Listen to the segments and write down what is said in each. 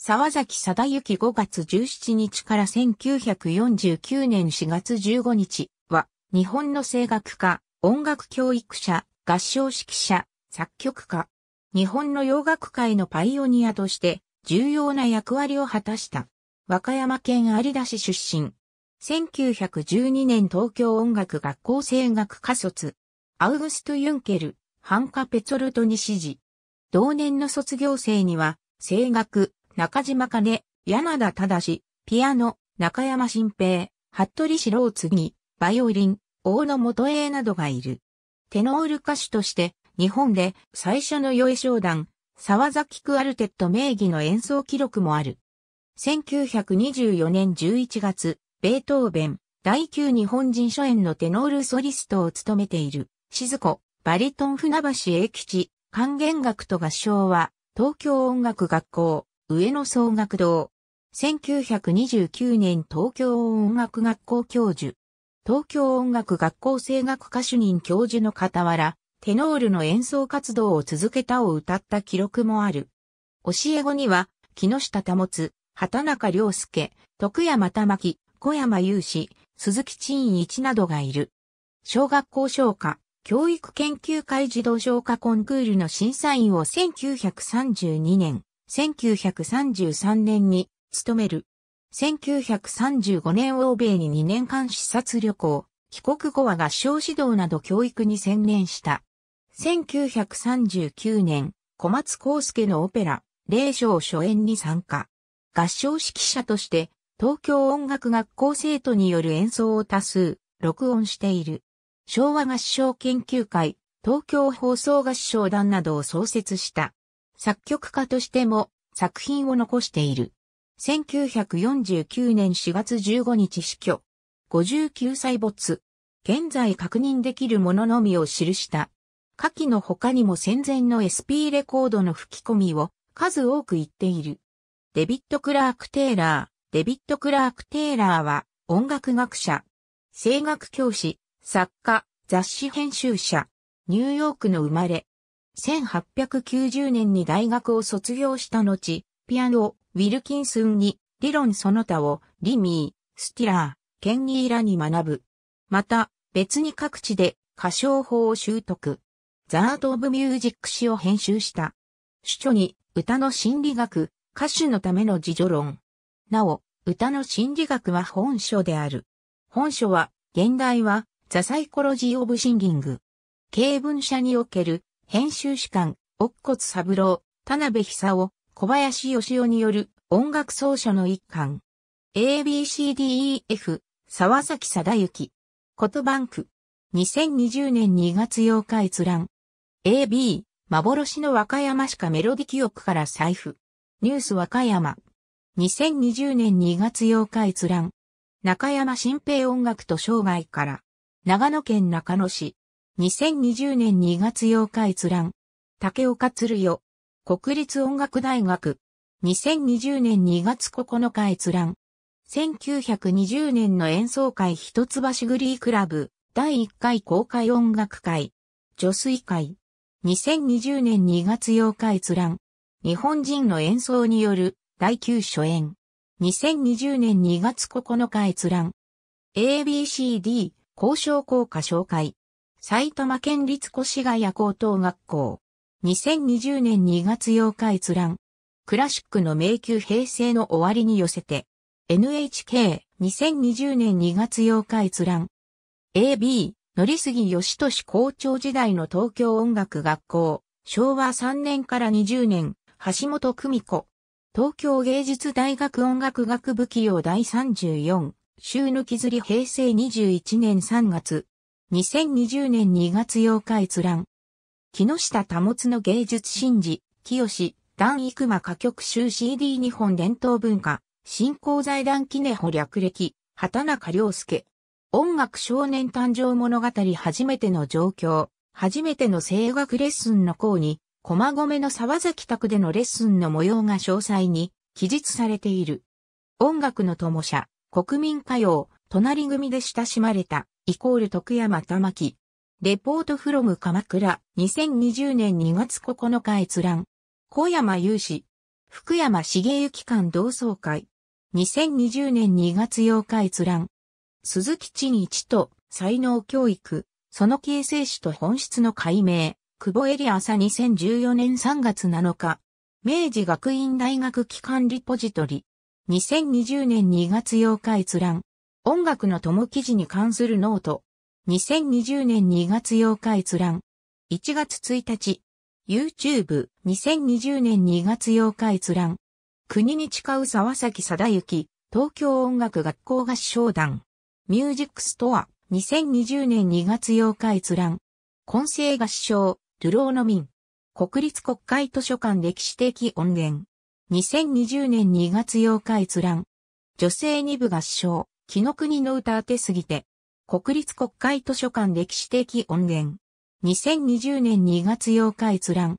沢崎貞幸5月17日から1949年4月15日は、日本の声楽家、音楽教育者、合唱指揮者、作曲家。日本の洋楽界のパイオニアとして重要な役割を果たした。和歌山県有田市出身。1912年東京音楽学校声楽科卒。アウグスト・ユンケル、ハンカ・ペツォルトに指示。同年の卒業生には、声楽、中島金、山田正、ピアノ、中山新平、服部四郎次、バイオリン、大野元栄などがいる。テノール歌手として、日本で最初の与い商談、沢崎クアルテット名義の演奏記録もある。1924年11月、ベートーベン、第9日本人初演のテノールソリストを務めている、静子、バリトン船橋英吉、管弦楽と合唱は、東京音楽学校、上野総学堂。1929年東京音楽学校教授。東京音楽学校声楽科主任教授の傍ら、テノールの演奏活動を続けたを歌った記録もある。教え子には、木下保、畑中良介、徳山玉木、小山雄志、鈴木陳一などがいる。小学校唱歌、教育研究会児童唱歌コンクールの審査員を1932年、1933年に勤める。1935年欧米に2年間視察旅行、帰国後は合唱指導など教育に専念した。1939年、小松康介のオペラ、霊章初演に参加。合唱指揮者として、東京音楽学校生徒による演奏を多数、録音している。昭和合唱研究会、東京放送合唱団などを創設した。作曲家としても作品を残している。1949年4月15日死去。59歳没。現在確認できるもののみを記した。下記の他にも戦前の SP レコードの吹き込みを数多く言っている。デビット・クラーク・テイラー。デビット・クラーク・テイラーは音楽学者、声楽教師、作家、雑誌編集者、ニューヨークの生まれ、1890年に大学を卒業した後、ピアノ、ウィルキンスンに、理論その他を、リミー、スティラー、ケンギーらに学ぶ。また、別に各地で、歌唱法を習得。ザート・オブ・ミュージック誌を編集した。主著に、歌の心理学、歌手のための自助論。なお、歌の心理学は本書である。本書は、現代は、ザ・サイコロジー・オブ・シンギング。経文社における編集主管、奥骨三郎、田辺久夫、小林義雄による音楽奏者の一巻。ABCDEF、沢崎貞之。ことバンク。2020年2月8日閲覧。AB、幻の和歌山しかメロディ記憶から財布。ニュース和歌山。2020年2月8日閲覧。中山新平音楽と生涯から。長野県中野市。2020年2月8日閲覧。竹岡鶴代。国立音楽大学。2020年2月9日閲覧。1920年の演奏会一橋グリークラブ。第1回公開音楽会。助水会。2020年2月8日閲覧。日本人の演奏による第9初演。2020年2月9日閲覧。ABCD 交渉効果紹介。埼玉県立越谷高等学校。2020年2月8日閲覧。クラシックの迷宮平成の終わりに寄せて。NHK2020 年2月8日閲覧。AB、乗りすぎ義俊校長時代の東京音楽学校。昭和3年から20年、橋本久美子。東京芸術大学音楽学部企業第34、週抜きずり平成21年3月。2020年2月8日閲覧。木下保の芸術神事、清、段育間歌曲集 CD 日本伝統文化、振興財団記ネホ略歴、畑中良介。音楽少年誕生物語初めての状況、初めての声楽レッスンの項に、駒込の沢崎宅でのレッスンの模様が詳細に記述されている。音楽の友者、国民歌謡、隣組で親しまれたイコール徳山玉木。レポートフロム鎌倉、2020年2月9日閲覧。小山雄志、福山茂之館同窓会。2020年2月8日閲覧。鈴木地にと才能教育、その形成史と本質の解明。久保エリアさ2014年3月7日。明治学院大学機関リポジトリ。2020年2月8日閲覧。音楽の友記事に関するノート。2020年2月8日閲覧。1月1日。YouTube。2020年2月8日閲覧。国に誓う沢崎貞之。東京音楽学校合唱団。ミュージックストア。2020年2月8日閲覧。混声合唱。流浪の民。国立国会図書館歴史的音源。2020年2月8日閲覧。女性二部合唱。紀の国の歌当てすぎて、国立国会図書館歴史的音源。2020年2月8日閲覧。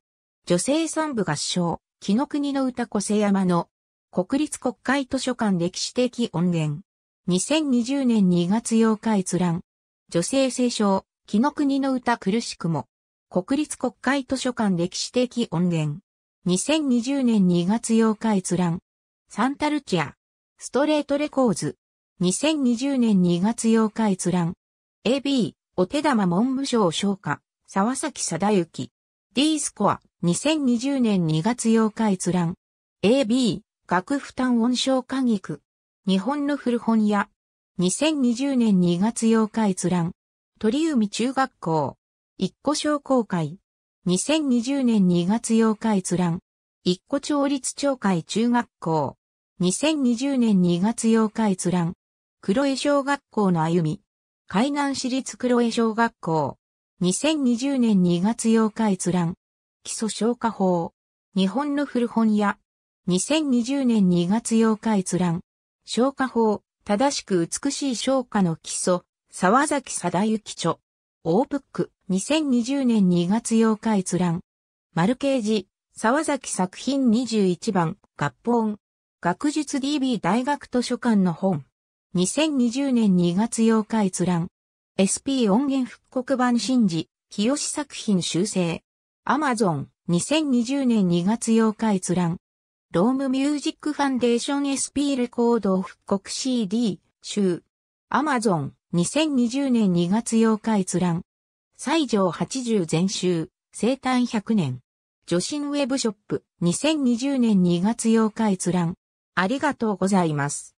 女性三部合唱、紀の国の歌小瀬山の、国立国会図書館歴史的音源。2020年2月8日閲覧。女性聖書、紀の国の歌苦しくも。国立国会図書館歴史的音源。2020年2月8日閲覧。サンタルチア。ストレートレコーズ。2020年2月8日閲覧。AB、お手玉文部省昇華、沢崎貞之。D スコア、2020年2月8日閲覧。AB、学負担音床科技区。日本の古本屋。2020年2月8日閲覧。鳥海中学校。一個商工会。2020年2月8日閲覧。一個町立町会中学校。2020年2月8日閲覧。黒江小学校の歩み。海南市立黒江小学校。2020年2月8日閲覧。基礎消化法。日本の古本屋。2020年2月8日閲覧。消化法。正しく美しい消化の基礎。沢崎貞之著。オーブック。2020年2月8日閲覧。丸刑事。沢崎作品21番。合本。学術 DB 大学図書館の本。2020年2月8日閲覧。SP 音源復刻版新時、清作品修正。Amazon、2020年2月8日閲覧。ロームミュージックファンデーション SP レコード復刻 CD、集。Amazon、2020年2月8日閲覧。西条80全集、生誕100年。女神ウェブショップ、2020年2月8日閲覧。ありがとうございます。